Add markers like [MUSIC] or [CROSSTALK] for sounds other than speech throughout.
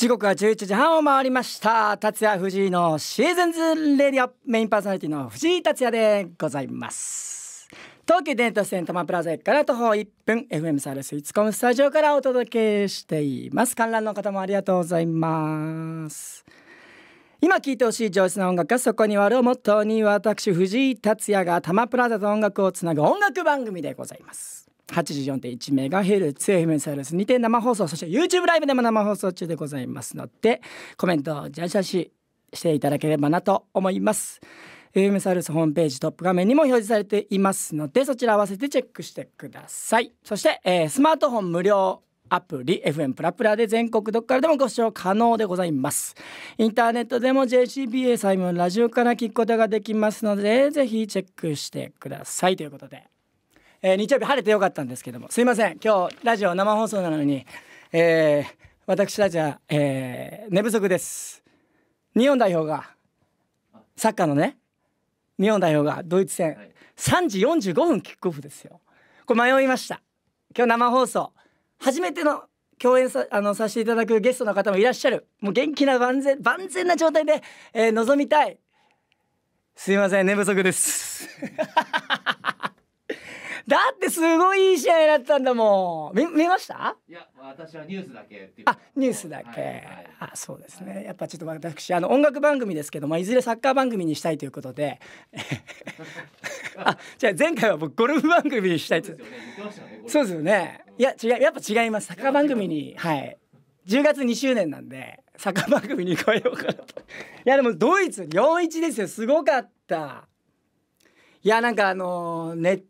時刻は十一時半を回りました達也藤井のシーズンズレディオメインパーソナリティの藤井達也でございます東急電鉄線多摩プラザ駅から徒歩一分 FM サールスイツコムスタジオからお届けしています観覧の方もありがとうございます今聴いてほしい上質な音楽がそこにあるをモットーに私藤井達也が多摩プラザと音楽をつなぐ音楽番組でございます 84.1MHzFM サスにて生放送そして YouTube ライブでも生放送中でございますのでコメントをジャジャシしていただければなと思います FM サルスホームページトップ画面にも表示されていますのでそちら合わせてチェックしてくださいそして、えー、スマートフォン無料アプリ FM プラプラで全国どこからでもご視聴可能でございますインターネットでも JCBA サイモンラジオから聞くことができますのでぜひチェックしてくださいということでえー、日曜日晴れてよかったんですけどもすいません今日ラジオ生放送なのに、えー、私たちは、えー、寝不足です日本代表がサッカーのね日本代表がドイツ戦、3時45分キックオフですよこれ迷いました今日生放送初めての共演さあのさせていただくゲストの方もいらっしゃるもう元気な万全万全な状態で、えー、臨みたいすいません寝不足ですだってすごいいい試合だったんだもん。見見ましたいや私はニュースだけっていう。あニュースだけ、はいはい、あそうですね、やっぱちょっと私あの音楽番組ですけど、まあ、いずれサッカー番組にしたいということで [LAUGHS] あじゃあ前回は僕ゴルフ番組にしたいとそうですよね、ね、いや違うやっぱ違いますサッカー番組にはい10月2周年なんでサッカー番組に変えようかなといやでもドイツ4-1ですよすごかったいやなんかあのー、ね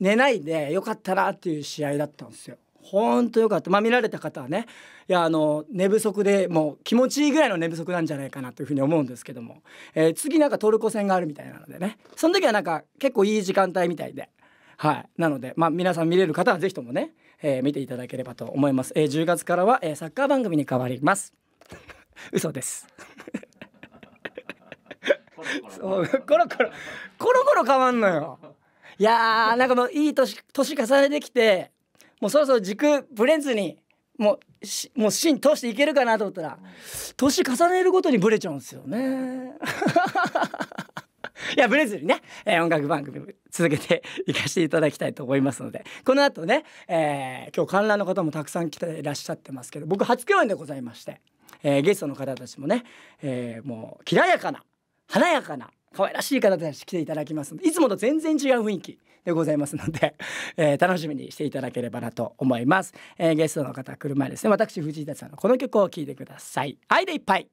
寝ないでよかったなっていう試合だったんですよ。ほんとよかった、まあ、見られた方はねいやあの寝不足でもう気持ちいいぐらいの寝不足なんじゃないかなというふうに思うんですけども、えー、次なんかトルコ戦があるみたいなのでねその時はなんか結構いい時間帯みたいで。はい、なので、まあ、皆さん見れる方は是非ともね、えー、見ていただければと思います、えー、10月からは、えー、サッカー番組に変わります [LAUGHS] 嘘ですコロコロコロコロコロ変わんのよいやーなんかもういい年年重ねてきてもうそろそろ軸ブレンズにもうしもう芯通していけるかなと思ったら年重ねるごとにブレちゃうんですよね。[LAUGHS] いやブレずにね、えー、音楽番組続けていかしていただきたいと思いますのでこの後ね、えー、今日観覧の方もたくさん来ていらっしゃってますけど僕初共演でございまして、えー、ゲストの方たちもね、えもうきらやかな華やかな可愛らしい方たち来ていただきますいつもと全然違う雰囲気でございますので、[LAUGHS] えー、楽しみにしていただければなと思います、えー、ゲストの方来る前ですね私藤井達さんのこの曲を聴いてください愛でいっぱい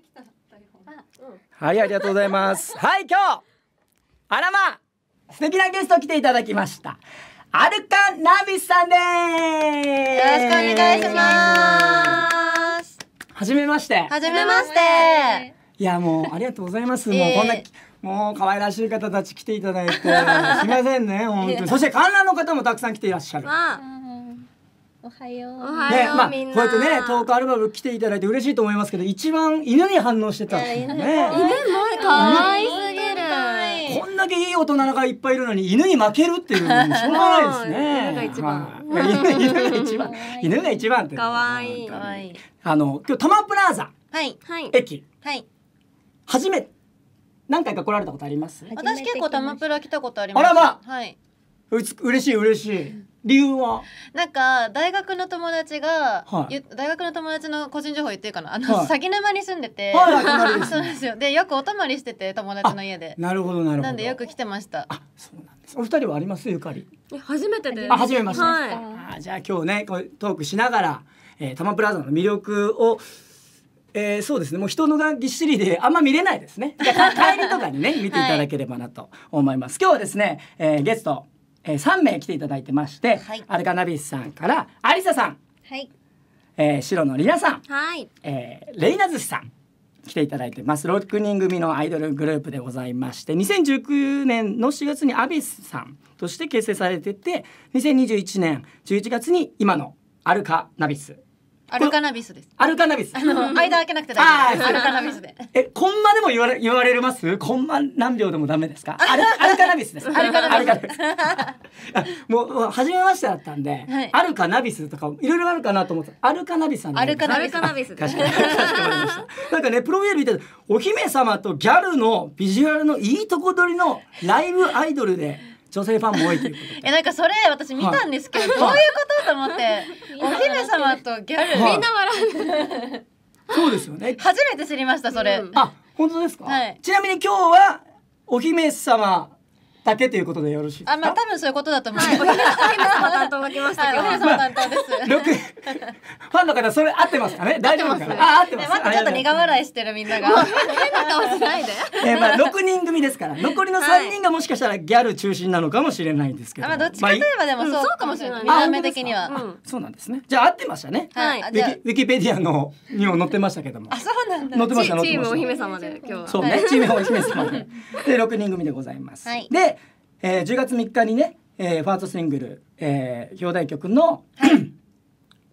きたはい、ありがとうございます。[LAUGHS] はい、今日。あらま。素敵なゲスト来ていただきました。アルカナビスさんです。よろしくお願いします。はじめまして。はじめまして。いや、もう、ありがとうございます。もう、こんな。もう可愛らしい方たち来ていただいて、[LAUGHS] すみませんね、本当に。そして観覧の方もたくさん来ていらっしゃる。おはよう。ね、まあ、こうやってね、トークアルバム来ていただいて嬉しいと思いますけど、一番犬に反応してた犬も可愛すぎる。こんだけいい大人がいっぱいいるのに、犬に負けるっていう、しょうがないですね。まあ、犬が一番。犬が一番可愛い。あの、今日タマプラザ。はい。駅。はい。初め。何回か来られたことあります。私結構タマプラ来たことあります。あらば。はい。う嬉しい嬉しい理由はなんか大学の友達が、はい、大学の友達の個人情報言ってるかなあの、はい、鷺沼に住んでて、はい、[LAUGHS] そうなんですよでよくお泊まりしてて友達の家でなるほどなるほどなんでよく来てましたあそうなんですお二人はありますゆかり初めてで初めまして、はい、あじゃあ今日ねこうトークしながら、えー、多摩プラザの魅力をえー、そうですねもう人のがぎっしりであんま見れないですね帰りとかにね [LAUGHS] 見ていただければなと思います、今日はですね、えー、ゲストえー、3名来ていただいてまして、はい、アルカナビスさんからアリサさん、はい、えー、白のリ奈さん、はいえー、レイナ寿司さん来ていただいてます6人組のアイドルグループでございまして2019年の4月にアビスさんとして結成されてて2021年11月に今のアルカナビスアルカナビスですアルカナビスあの間開けなくて大丈夫 [LAUGHS] アルカナビスでえコンマでも言われ言われますコンマ何秒でもダメですかアルアルカナビスですアルカナビス [LAUGHS] もう初めましてだったんで、はい、アルカナビスとかいろいろあるかなと思ってアルカナビスなんアルカナビスかしこまりましたなんかねプロフィール見てお姫様とギャルのビジュアルのいいとこ取りのライブアイドルで女性ファンも多いということでえなんかそれ私見たんですけど、どういうことと思ってお姫様とギャルみんな笑う、そうですよね初めて知りましたそれ、うん、あ本当ですか、はい、ちなみに今日はお姫様だけということでよろしいあ、まあ多分そういうことだと思います。はい、お姫様担当が来ましたけど、お姫様担当です。六、ファンの方それ合ってますかね？大丈夫かな？あ、合ってます。待ってちょっと苦笑いしてるみんなが。え、まあ六人組ですから、残りの三人がもしかしたらギャル中心なのかもしれないですけど。まあどっちかといえばでもそうかもしれない。見た目的には。うん、そうなんですね。じゃあ合ってましたね。はい。ウィキペディアのにも載ってましたけども。あ、そうなんだ。載ってました。チームお姫様で今日は。そうね、チームお姫様で。で六人組でございます。はい。で。えー、10月3日にね、えー、ファーストシングル、えー、表題曲の、[CLEARS THROAT] はい、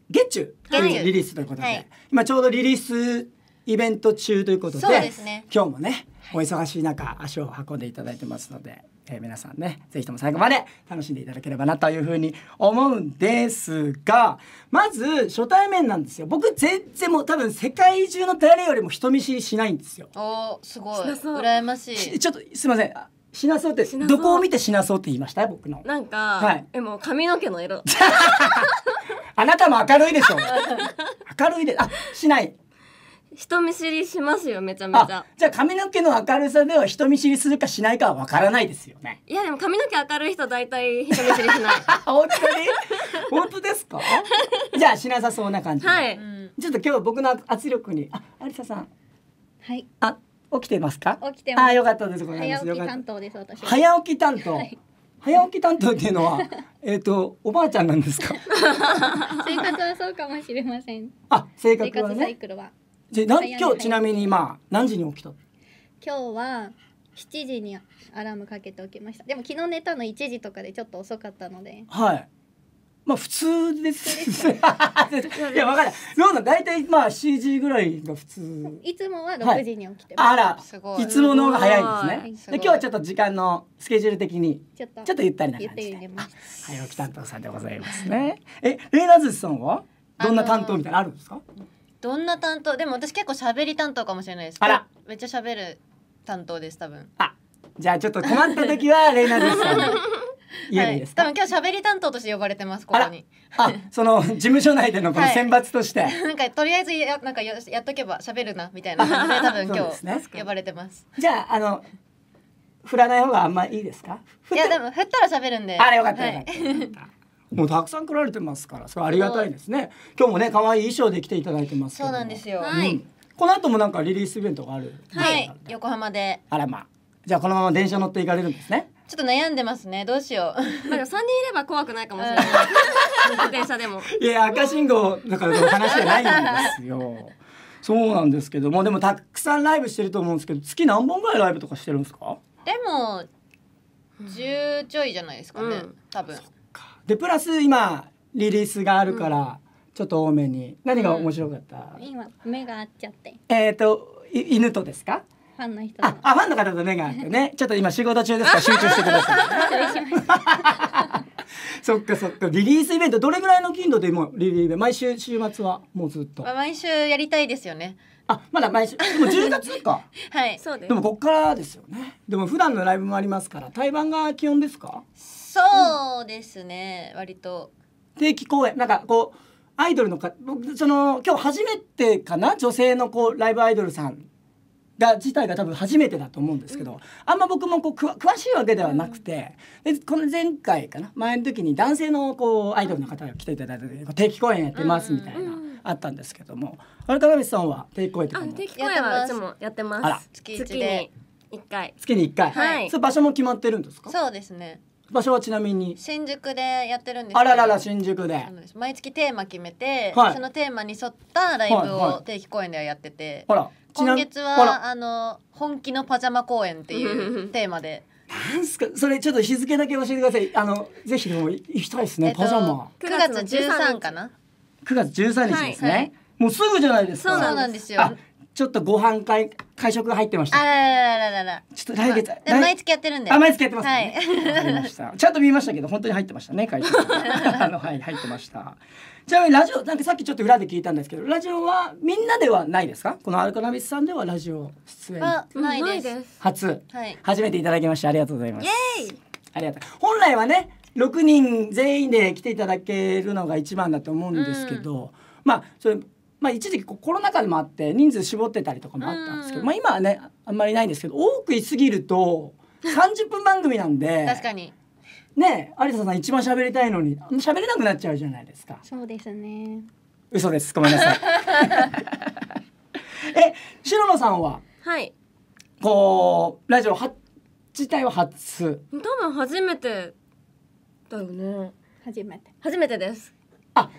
月中というリリースということで、はい、今ちょうどリリースイベント中ということで、ね、今日もねお忙しい中足を運んでいただいてますので、えー、皆さんね是非とも最後まで楽しんでいただければなというふうに思うんですがまず初対面なんですよ僕全然もう多分世界中の誰よりも人見知りしないんですよ。おすごい羨ましいちょっとすいませんしなそうってしうどこを見てしなそうって言いました僕のなんか、はいえもう髪の毛の色 [LAUGHS] あなたも明るいでしょ [LAUGHS] 明るいであしない人見知りしますよめちゃめちゃじゃあ髪の毛の明るさでは人見知りするかしないかはわからないですよねいやでも髪の毛明るい人大体人見知りしない [LAUGHS] 本当に本当ですかじゃあしなさそうな感じはい、ちょっと今日は僕の圧力にあ有沙さんはいあ起きてますか。起きてます。あ、よかったです。早起き担当です。私。早起き担当。はい早起き担当っていうのは、[LAUGHS] えっと、おばあちゃんなんですか。[LAUGHS] 生活はそうかもしれません。あ、生活は、ね、サイクルは。じゃ、なん、今日ちなみに、まあ、何時に起きた。今日は。七時にアラームかけておきましたでも昨日寝たの一時とかでちょっと遅かったのではいまあ普通です。[LAUGHS] いやわかんない。ロード大体まあ CG ぐらいが普通。いつもは六時に起きてあら、いつもの方が早いですね。で今日はちょっと時間のスケジュール的にちょっとゆったりな感じで。早起き担当さんでございますね。え、レイナズさんはどんな担当みたいなあるんですか？どんな担当？でも私結構喋り担当かもしれないです。あら、めっちゃ喋る担当です多分。あ、じゃあちょっと困った時はレイナズさん。言えですか、はい、多分今日喋り担当として呼ばれてますここにあその事務所内でのこの選抜として、はい、なんかとりあえずやなんかやっとけば喋るなみたいな多分今日、ね、呼ばれてますじゃああの振らない方があんまいいですかいやでも振ったら喋るんであれよかった、はい、[LAUGHS] もうたくさん来られてますからそれありがたいですね今日もね可愛い衣装で来ていただいてますそうなんですよ、はい、この後もなんかリリースイベントがあるはい横浜であらまあじゃあこのまま電車乗って行かれるんですねちょっと悩んでますねどうしようなんか三人いれば怖くないかもしれない電車でもいや赤信号だからの話じゃないんですよそうなんですけどもでもたくさんライブしてると思うんですけど月何本ぐらいライブとかしてるんですかでも十ちょいじゃないですかね、うん、多分でプラス今リリースがあるから、ちょっと多めに、何が面白かった、うん、今目が合っちゃってえっ、ー、と犬とですかファンの人ああファンの方と目があってね [LAUGHS] ちょっと今仕事中ですから集中してください [LAUGHS] そっかそっかリリースイベントどれぐらいの頻度でもリリース毎週週末はもうずっと毎週やりたいですよねあまだ毎週でも10月か [LAUGHS] はいそうですでもこっからですよねでも普段のライブもありますから対バが基本ですかそうですね、うん、割と定期公演なんかこうアイドルのかその今日初めてかな女性のこうライブアイドルさんが自体が多分初めてだと思うんですけど、あんま僕もこう詳しいわけではなくて、でこの前回かな前の時に男性のこうアイドルの方が来ていただいた定期公演やってますみたいな、あったんですけどもあれ辺さんは定期公演とかも定期公演はいつもやってます月1で。一回月に一回、はい、そう場所も決まってるんですかそうですね場所はちなみに新宿でやってるんですあららら新宿で毎月テーマ決めて、はい、そのテーマに沿ったライブを定期公演ではやってて、はいはい、今月はあの本気のパジャマ公演っていうテーマで。なんすかそれちょっと日付だけ教えてくださいあのぜひでも行きたいですね、えっと、パジャマ9月13かな9月13日ですね、はい、もうすぐじゃないですかそうなんですよちょっとご飯会会食が入ってました。あららららちょっと来月、まあ、毎月やってるんで。あ毎月やってます、ね、はい。ちゃんと見ましたけど本当に入ってましたね会食。[LAUGHS] あのはい入ってました。ちなみにラジオなんかさっきちょっと裏で聞いたんですけどラジオはみんなではないですか？このアルカナビスさんではラジオ出演はないです。初、はい、初めていただきましてありがとうございます。イエーイ。ありがとう。本来はね六人全員で来ていただけるのが一番だと思うんですけど。うんまあ、それまあ、一時期コロナ禍でもあって人数絞ってたりとかもあったんですけど、まあ、今はねあんまりないんですけど多くいすぎると30分番組なんで確かにね有田さん一番喋りたいのに喋れなくなっちゃうじゃないですかそうですね嘘ですごめんなさい [LAUGHS] え白野さんははいこうラジオは自体は初多分初めてだよね初めて初めてですあ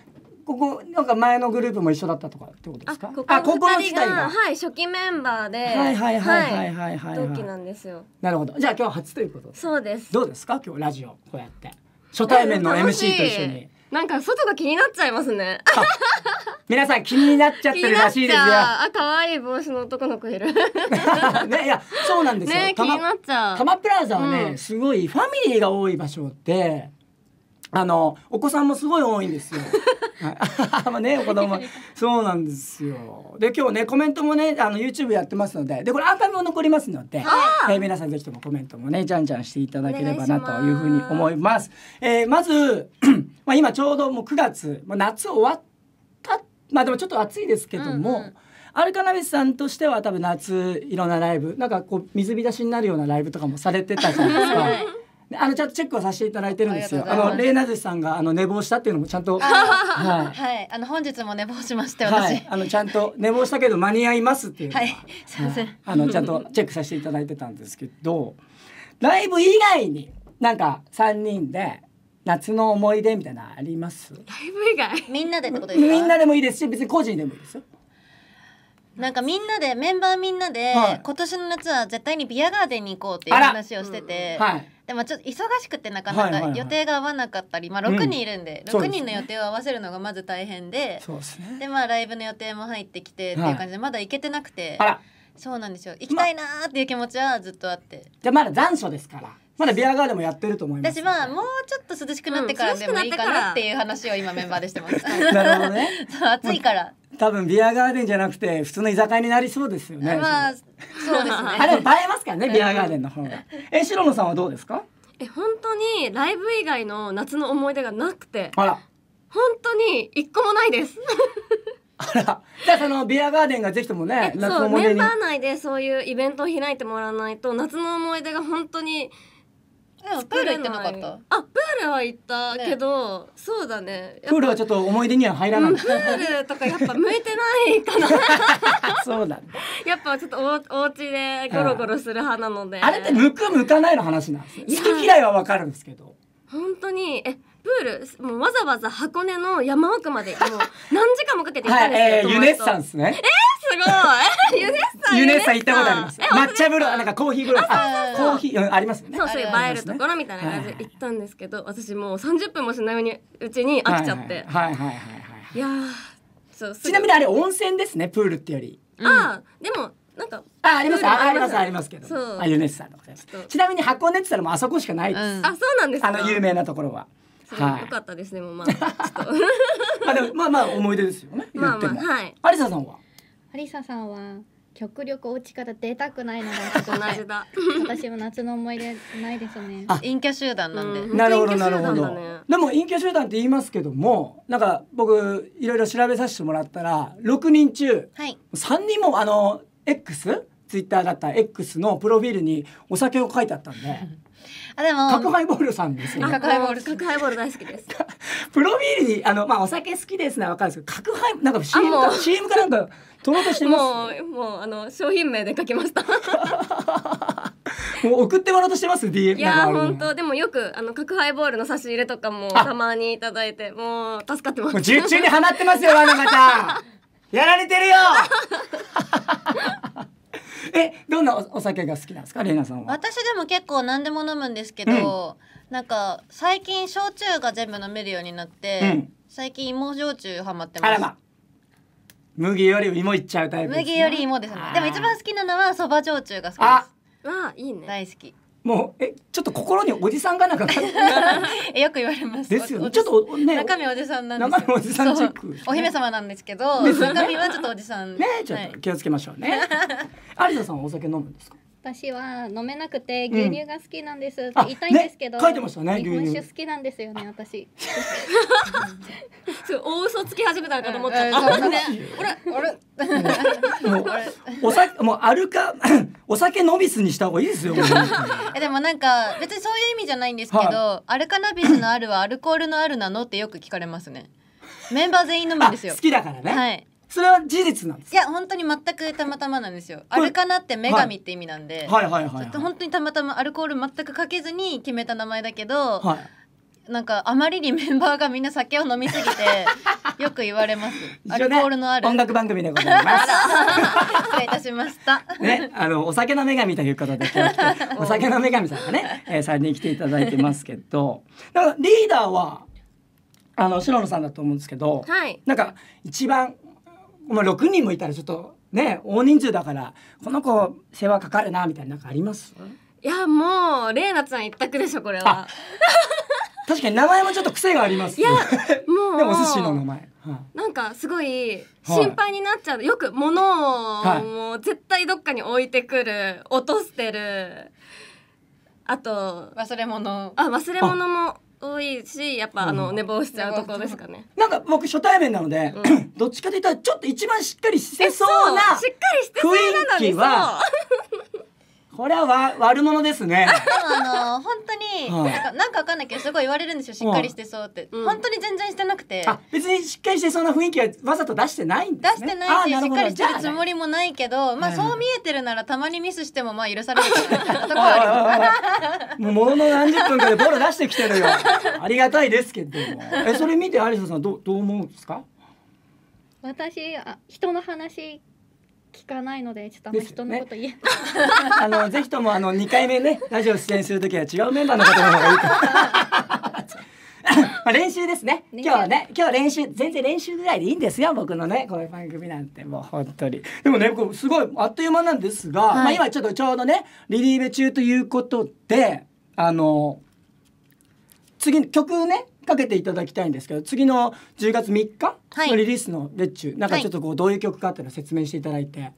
ここなんか前のグループも一緒だったとかってことですか？あ、ここの二人がはい初期メンバーで、はいはいはいはいはいはい、同期なんですよ。なるほど。じゃあ今日初ということそうです。どうですか今日ラジオこうやって初対面の MC と一緒に。なんか外が気になっちゃいますね。皆さん気になっちゃってるらしいですよ。あ、可愛い帽子の男の子いる。[LAUGHS] ね、いや、そうなんですよ。ね、気になっちゃう。タマプラザはね、すごいファミリーが多い場所で。あのお子さんもすごい多いんですよ。ま [LAUGHS] あねお子供そうなんですよ。で今日ねコメントもねあの YouTube やってますのででこれアーカイブも残りますので、えー、皆さんぜひともコメントもねじゃんじゃんしていただければなというふうに思います。まえー、まず [CLEARS THROAT] まあ今ちょうどもう9月、まあ、夏終わったまあでもちょっと暑いですけども。うんうんアルカナビスさんとしては多分夏いろんなライブなんかこう水浸しになるようなライブとかもされてたじゃないですか。あのちゃんとチェックをさせていただいてるんですよ。あのレイナズさんがあの寝坊したっていうのもちゃんと、はい、はい、あの本日も寝坊しまして私、はい、あのちゃんと寝坊したけど間に合いますっていうは、い、すみません、あのちゃんとチェックさせていただいてたんですけど、ライブ以外になんか三人で夏の思い出みたいなあります？ライブ以外？みんなでってことですみんなでもいいですし、別に個人でもいいですよ。なんかみんなでメンバーみんなで、はい、今年の夏は絶対にビアガーデンに行こうっていう話をしてて、うん、はい。でもちょっと忙しくてなかなか予定が合わなかったり、まあ、6人いるんで、うん、6人の予定を合わせるのがまず大変でそうです、ね、でまあライブの予定も入ってきてっていう感じでまだ行けてなくて、はい、そうなんですよ行きたいなーっていう気持ちはずっとあって、ま、じゃあまだ残暑ですからまだビアガーデンもやってると思います。私はもうちょっと涼しくなってからでもいいかなっていう話を今メンバーでしてます。[LAUGHS] なるほどね。暑いから。多分ビアガーデンじゃなくて普通の居酒屋になりそうですよね。まあそうですね。あれ映えますからね [LAUGHS] ビアガーデンの方が。え白野さんはどうですか？え本当にライブ以外の夏の思い出がなくて。あら。本当に一個もないです。[LAUGHS] あらじゃあそのビアガーデンがぜひともね夏の思い出にメンバー内でそういうイベントを開いてもらわないと夏の思い出が本当にプール行ってなかったあプールは行ったけど、ね、そうだねプールはちょっと思い出には入らない、うん、プールとかやっぱ向いてないかな [LAUGHS] そうだ、ね、やっぱちょっとおお家でゴロゴロする派なので、あれって向く向かないの話なんです好き嫌いはわかるんですけど本当にえプールもうわざわざ箱根の山奥までもう何時間もかけて行ったんですよ、はいえー、ユネッサンスねえーすごい。ユネッサ。ユネッサ行ったことあります。抹茶風呂、なんかコーヒー風呂。コーヒー、うありますそう、そういう映えるところみたいな感じで行ったんですけど、私もう三十分もしないうに、うちに飽きちゃって。はいはいはいはい。いやそうちなみにあれ温泉ですね、プールってより。ああ、でも。なんかあありますありますありますけどあユネッサのちなみに箱根って言ったらもあそこしかないあそうなんですあの有名なところははい、良かったですね、もうまあ [LAUGHS] でもまあまあ思い出ですよね。まあまあ、はい。有沙さんは。ハリサさんは極力お家から出たくないのが [LAUGHS] 同じだ私も夏の思い出ないですね陰キャ集団なんで、なるほどなるほど、でも陰キャ集団って言いますけどもなんか僕いろいろ調べさせてもらったら六人中、はい、3人もあの X? ツイッターだった X のプロフィールにお酒を書いてあったんで [LAUGHS] あでも角ハイボールさんですね。角ハイボール角ハイボール大好きです。[LAUGHS] プロフィールにあのまあお酒好きですねわかるんですけど角ハイなんか CM か CM かなんか取ろうしてますもうもうあの商品名で書きました [LAUGHS] もう送ってもらおうとしてます DM いや本当でもよくあの角ハイボールの差し入れとかもたまにいただいてもう助かってます受注に放ってますよあの方 [LAUGHS] やられてるよ [LAUGHS] えどんなお酒が好きなんですかレイナさんは私でも結構何でも飲むんですけど、うん、なんか最近焼酎が全部飲めるようになって、うん、最近芋焼酎ハマってます麦より芋いっちゃうタイプ、麦より芋ですねでも一番好きなのはそば焼酎が好きですわいいね大好きもうえちょっと心におじさんがなんか [LAUGHS] よく言われますですよねちょっとね中身おじさんなんですおじさんチェック、ね、お姫様なんですけど、ね、中身はちょっとおじさんねちょっと気をつけましょうね [LAUGHS] 有田さんお酒飲むんですか私は飲めなくて牛乳が好きなんですって言いたいんですけど、うんね、書いてましたね日本酒好きなんですよね私 [LAUGHS] そう大嘘つき始めたのかと思っちゃった、うんうんね、お酒もうアルカお酒飲みすにした方がいいですよ [LAUGHS] えでもなんか別にそういう意味じゃないんですけど、はい、アルカナビスのあるはアルコールのあるなのってよく聞かれますねメンバー全員飲むんですよ好きだからねはいそれは事実なんですいや本当に全くたまたまなんですよ。アルカナって女神って意味なんで、はい、はいはいはい、はい、ちょっと本当にたまたまアルコール全くかけずに決めた名前だけど、はい、なんかあまりにメンバーがみんな酒を飲みすぎて [LAUGHS] よく言われます。アルコールのある、ね、音楽番組でございます。[LAUGHS] 失礼いたしました。ね、あのお酒の女神という方で [LAUGHS] お酒の女神さんがね、えー、3人来ていただいてますけど、だからリーダーはあの白野さんだと思うんですけど、はい、なんか一番まあ、6人もいたらちょっとね大人数だからこの子世話かかるなみたいななんかありますいやもう玲奈ちゃん一択でしょこれは確かに名前もちょっと癖がありますいや [LAUGHS] もうでもお寿司の名前、はい、なんかすごい心配になっちゃう、はい、よく物をもう絶対どっかに置いてくる落としてるあと忘れ物あ忘れ物も多いしやっぱ、あの寝坊しちゃうところですかねなんか僕初対面なので、[CLEARS THROAT] どっちかといったらちょっと一番しっかりしてそうな雰囲気はこれはわ悪者ですね。[LAUGHS] でもあの本当になんかなんかわかんないけどすごい言われるんですよしっかりしてそうって、ん本当に全然してなくて別にしっかりしてそうな雰囲気はわざと出してないん出ですしてないししっかりしてるつも。りもないけどまあそう見えてるならたまにミスしてもまあ許されるいところある [LAUGHS] もうものの何十分かでボロ出してきてるよ。[LAUGHS] ありがたいですけども。えそれ見てアリさんどうどう思うんですか？私あ人の話聞かないのでちょっとあの人のこと言え、ね、あのぜひともあの二回目ねラジオ出演するときは違うメンバーの方の方がいいか [LAUGHS] まあ練習ですね今日はね今日は練習全然練習ぐらいでいいんですよ僕のねこういう番組なんてもう本当にでもね僕すごいあっという間なんですが、はい、まあ今ちょっとちょうどねリリーベ中ということであの次曲ねかけていただきたいんですけど次の10月3日のリリースの「月ッチュ」なんかちょっとこうどういう曲かっていうのを説明していただいて。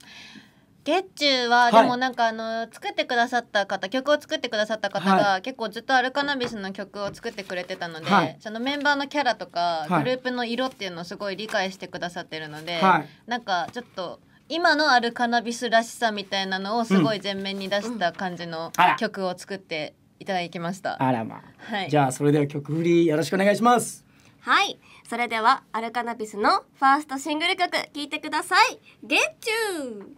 月中は、でもなんかあの作ってくださった方曲を作ってくださった方が、結構ずっとアルカナビスの曲を作ってくれてたので、そのメンバーのキャラとか、グループの色っていうのをすごい理解してくださってるので、はなんかちょっと今のアルカナビスらしさみたいなのをすごい前面に出した感じの曲を作っていただきましたあらまあ、はい、じゃあそれでは曲振りよろしくお願いしますはいそれではアルカナピスのファーストシングル曲聴いてください「ゲッチュー」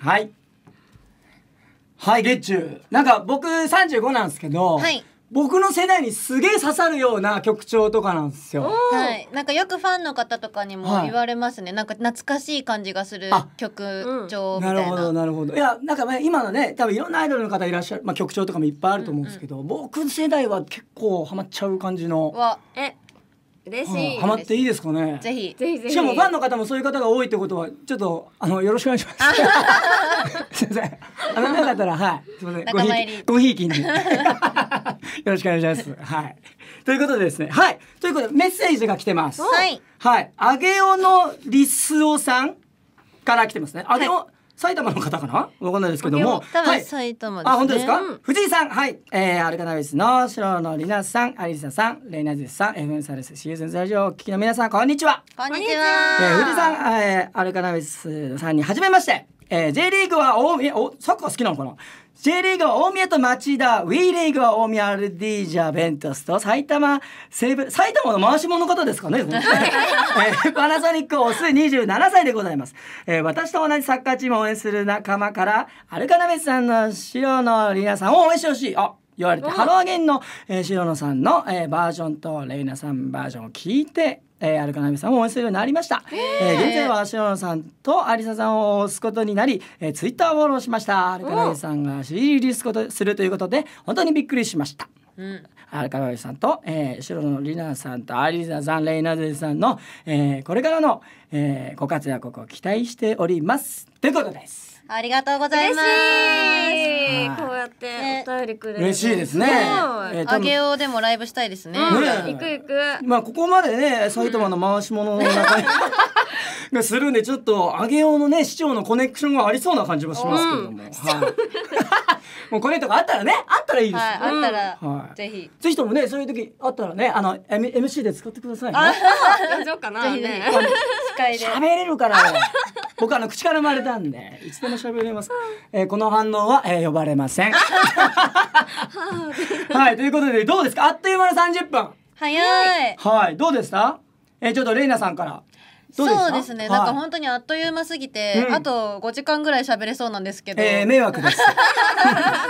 はいはいレッなんか僕35なんですけど、はい、僕の世代にすげえ刺さるような曲調とかなんですよ。はい、なんかよくファンの方とかにも言われますね。はい、なんか懐かしい感じがする曲調みたいな。なるほどなるほど。いやなんか、今のね多分いろんなアイドルの方いらっしゃる、まあ曲調とかもいっぱいあると思うんですけど、うんうん、僕世代は結構ハマっちゃう感じの。わえ嬉しい、はまっていいですかねぜひぜひぜひしかもファンの方もそういう方が多いってことはちょっとあのよろしくお願いしますすいませんあのなかったらはいすいませんごひいきごひいきによろしくお願いしますはいということでですねはいということでメッセージが来てますはいはいあげおのりすおさんから来てますねあげお、はい埼玉の方かなわかんないですけども。はい、埼玉、ね、あ、本当ですか、うん、藤井さん、はい。えー、アルカナビスの白野里奈さん、アリサさん、レイナゼさん、エフエムサルス、シーズンスタジオお聞きの皆さん、こんにちは。こんにちは。えー、藤井さん、えー、アルカナビスさんに初めまして。えー、J リーグは大宮おサッカー好きなのかな J リーグは大宮と町田 WE リーグは大宮アルディージャベントスと埼玉西武埼玉の回し者の方ですかね、[LAUGHS] えー、パナソニックオス27歳でございます、えー、私と同じサッカーチームを応援する仲間からアルカナベスさんの白のリナさんを応援してほしいあ言われて、ハローアゲインの、えー、白野さんの、えー、バージョンとレイナさんバージョンを聞いてえー、アルカナミさんを応援するようになりました、えー、現在は塩野さんとアリサさんを押すことになり、えー、ツイッターをフォローしましたアルカナミさんが CD リリースことするということで本当にびっくりしました、うん、アルカナミさんと、えー、白野里奈さんとアリサさんレイナズさんの、えー、これからの、えー、ご活躍を期待しておりますということですありがとうございます。こうやってお便りくれる。嬉しいですね。あげようでもライブしたいですね。行く行く。まあここまでね埼玉の回し物の中がするんでちょっとあげようのね市長のコネクションがありそうな感じもしますけども。もうこれとかあったらねあったらいいです。あったらぜひぜひともねそういう時あったらねあの M MC で使ってくださいね。やろうかな。[LAUGHS] ね。喋れるから。僕あの口から生まれたんでいつでも喋れます、えー、この反応は、えー、呼ばれませんはいということでどうですかあっという間の30分早いはいどうでしたえー、ちょっとレイナさんからそうですね、なんか本当にあっという間すぎて、あと5時間ぐらい喋れそうなんですけど。えー、迷惑です。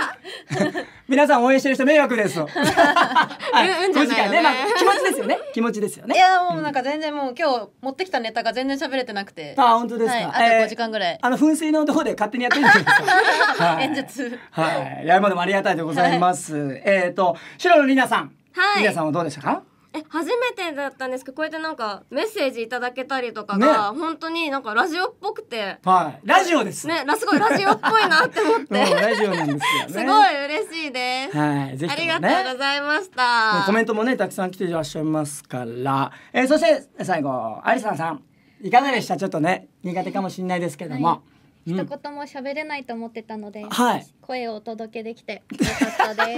[LAUGHS] 皆さん応援してる人迷惑です。うい、うんじゃないね、まあ、気持ちですよね。気持ちですよね。いや、もうなんか全然もう今日持ってきたネタが全然喋れてなくて。あ、本当ですか。あと5時間ぐらい。あの噴水のとこで勝手にやってるんですよ。演説。はい、山でもありがたいでございます。えっと、白野里奈さん。はい。りなさんはどうでしたか。え初めてだったんですけどこうやってなんかメッセージいただけたりとかが、ね、本当になんかラジオっぽくて、はい、ラジオですねすごいラジオっぽいなって思って [LAUGHS] ラジオなんですよ、ね、すごい嬉しいです、はいぜひ、ね、ありがとうございましたコメントもねたくさん来ていらっしゃいますから、えー、そして最後アさんさんいかがでしたちょっとね苦手かもしれないですけども、はい一言も喋れないと思ってたので、うんはい、声をお届けできてよかったで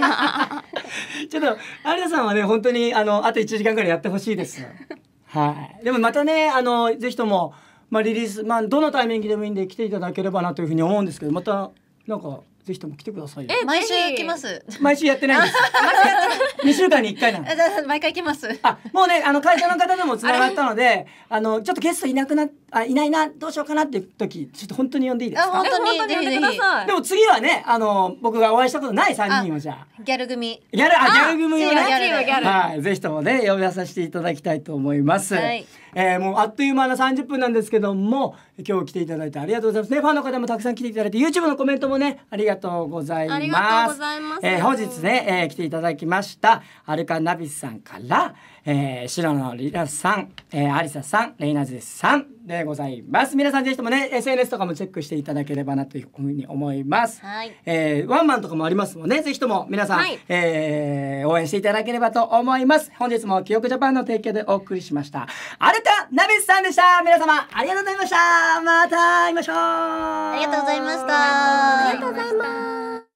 す [LAUGHS] ちょっと有田さんはね本当にあのあと1時間ぐらいやってほしいですはいでもまたねあのぜひともまあリリースまあどのタイミングでもいいんで来ていただければなというふうに思うんですけどまたなんかぜひとも来てくださいえ、毎週来ます。毎週やってないんです。[LAUGHS] 二週間に一回なの。[LAUGHS] 毎回来ます。あ、もうね、あの会社の方でも繋がったので、あのちょっとゲストいなくな、あ、いないな、どうしようかなっていう時、ちょっと本当に呼んでいいですか。本当に、ぜひぜひ。でも次はね、あの僕がお会いしたことない三人をじゃあ。ギャル組。ギャル、あ、ギャル組をね。はい、ぜひともね、呼び出させていただきたいと思います。はい。えー、もうあっという間な30分なんですけども今日来ていただいてありがとうございますねファンの方もたくさん来ていただいて YouTube のコメントもねありがとうございますありがとうございます、えー、本日ね、えー、来ていただきましたアルカナビスさんから、えー、白のリラさん、えー、アリサさん、レイナズさんでございます。皆さんぜひともね、SNS とかもチェックしていただければなというふうに思います。はい、えー、ワンマンとかもありますもんね。ぜひとも皆さん、はい、えー、応援していただければと思います。本日も記憶ジャパンの提供でお送りしました。アルタナビスさんでした。皆様ありがとうございました。また会いましょう。ありがとうございました。ありがとうございます。